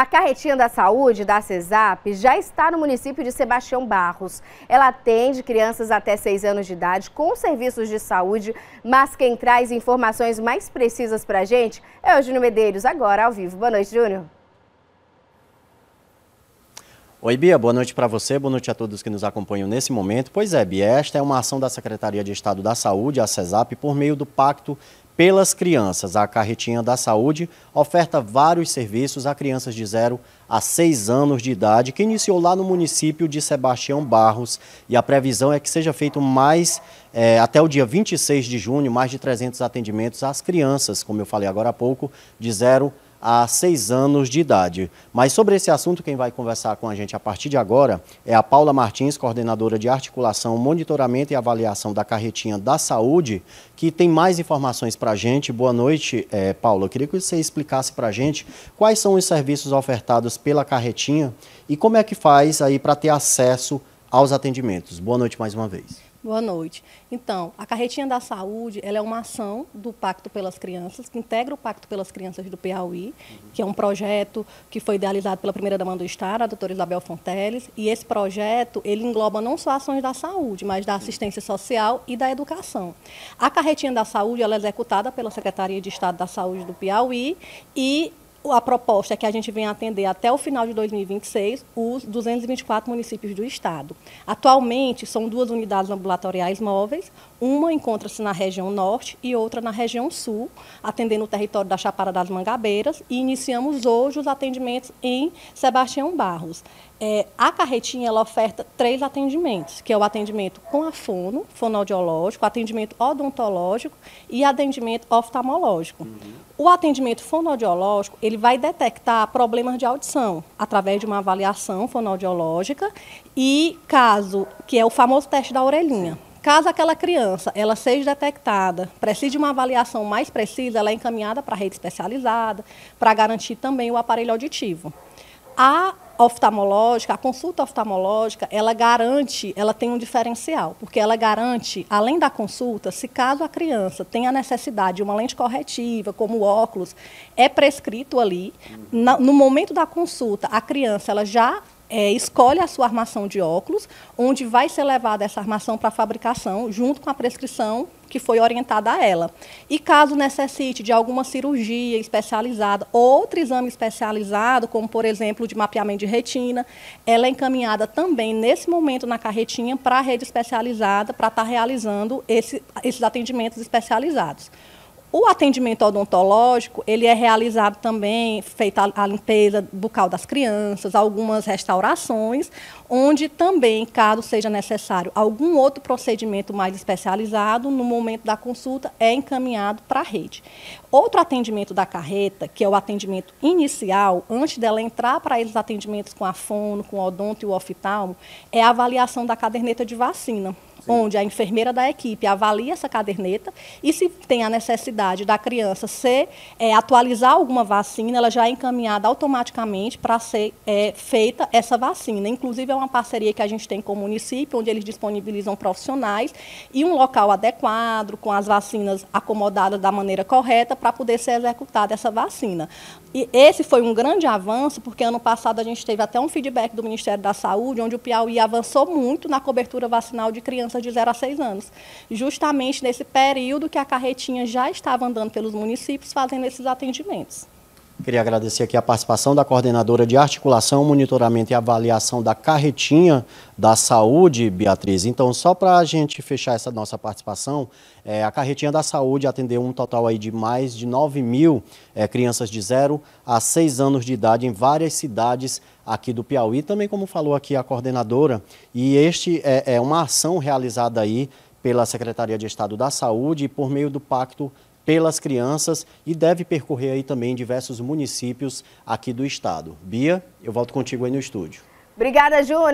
A carretinha da saúde da CESAP já está no município de Sebastião Barros. Ela atende crianças até 6 anos de idade com serviços de saúde, mas quem traz informações mais precisas para a gente é o Júnior Medeiros, agora ao vivo. Boa noite, Júnior. Oi, Bia, boa noite para você, boa noite a todos que nos acompanham nesse momento. Pois é, Bia, esta é uma ação da Secretaria de Estado da Saúde, a CESAP, por meio do Pacto pelas Crianças. A Carretinha da Saúde oferta vários serviços a crianças de 0 a 6 anos de idade, que iniciou lá no município de Sebastião Barros. E a previsão é que seja feito mais, é, até o dia 26 de junho, mais de 300 atendimentos às crianças, como eu falei agora há pouco, de 0 a a 6 anos de idade. Mas sobre esse assunto, quem vai conversar com a gente a partir de agora é a Paula Martins, coordenadora de articulação, monitoramento e avaliação da carretinha da saúde, que tem mais informações para a gente. Boa noite, é, Paula. Eu queria que você explicasse para a gente quais são os serviços ofertados pela carretinha e como é que faz aí para ter acesso aos atendimentos. Boa noite mais uma vez. Boa noite. Então, a Carretinha da Saúde ela é uma ação do Pacto pelas Crianças, que integra o Pacto pelas Crianças do Piauí, uhum. que é um projeto que foi idealizado pela primeira dama do Estado, a doutora Isabel Fonteles, e esse projeto ele engloba não só ações da saúde, mas da assistência social e da educação. A Carretinha da Saúde ela é executada pela Secretaria de Estado da Saúde do Piauí e a proposta é que a gente venha atender até o final de 2026 os 224 municípios do estado. Atualmente, são duas unidades ambulatoriais móveis, uma encontra-se na região norte e outra na região sul, atendendo o território da Chapada das Mangabeiras, e iniciamos hoje os atendimentos em Sebastião Barros. É, a carretinha ela oferta três atendimentos, que é o atendimento com a fono, fonoaudiológico, atendimento odontológico e atendimento oftalmológico. Uhum. O atendimento fonoaudiológico, ele vai detectar problemas de audição através de uma avaliação fonoaudiológica e caso, que é o famoso teste da orelhinha. Caso aquela criança ela seja detectada, precise de uma avaliação mais precisa, ela é encaminhada para a rede especializada para garantir também o aparelho auditivo. A oftalmológica, a consulta oftalmológica, ela garante, ela tem um diferencial, porque ela garante, além da consulta, se caso a criança tenha necessidade de uma lente corretiva, como o óculos, é prescrito ali, no momento da consulta, a criança ela já é, escolhe a sua armação de óculos, onde vai ser levada essa armação para fabricação, junto com a prescrição que foi orientada a ela. E caso necessite de alguma cirurgia especializada, outro exame especializado, como por exemplo de mapeamento de retina, ela é encaminhada também nesse momento na carretinha para a rede especializada para estar tá realizando esse, esses atendimentos especializados. O atendimento odontológico, ele é realizado também, feita a limpeza bucal das crianças, algumas restaurações, onde também, caso seja necessário algum outro procedimento mais especializado, no momento da consulta é encaminhado para a rede. Outro atendimento da carreta, que é o atendimento inicial, antes dela entrar para esses atendimentos com a fono, com o odonto e o oftalmo, é a avaliação da caderneta de vacina onde a enfermeira da equipe avalia essa caderneta e se tem a necessidade da criança ser é, atualizar alguma vacina, ela já é encaminhada automaticamente para ser é, feita essa vacina. Inclusive é uma parceria que a gente tem com o município, onde eles disponibilizam profissionais e um local adequado com as vacinas acomodadas da maneira correta para poder ser executada essa vacina. E esse foi um grande avanço, porque ano passado a gente teve até um feedback do Ministério da Saúde, onde o Piauí avançou muito na cobertura vacinal de crianças crianças de 0 a 6 anos. Justamente nesse período que a carretinha já estava andando pelos municípios fazendo esses atendimentos. Queria agradecer aqui a participação da coordenadora de articulação, monitoramento e avaliação da carretinha da saúde, Beatriz. Então, só para a gente fechar essa nossa participação, é, a carretinha da saúde atendeu um total aí de mais de 9 mil é, crianças de 0 a 6 anos de idade em várias cidades aqui do Piauí. Também, como falou aqui a coordenadora, e este é, é uma ação realizada aí pela Secretaria de Estado da Saúde e por meio do Pacto pelas Crianças e deve percorrer aí também diversos municípios aqui do estado. Bia, eu volto contigo aí no estúdio. Obrigada, Júnior.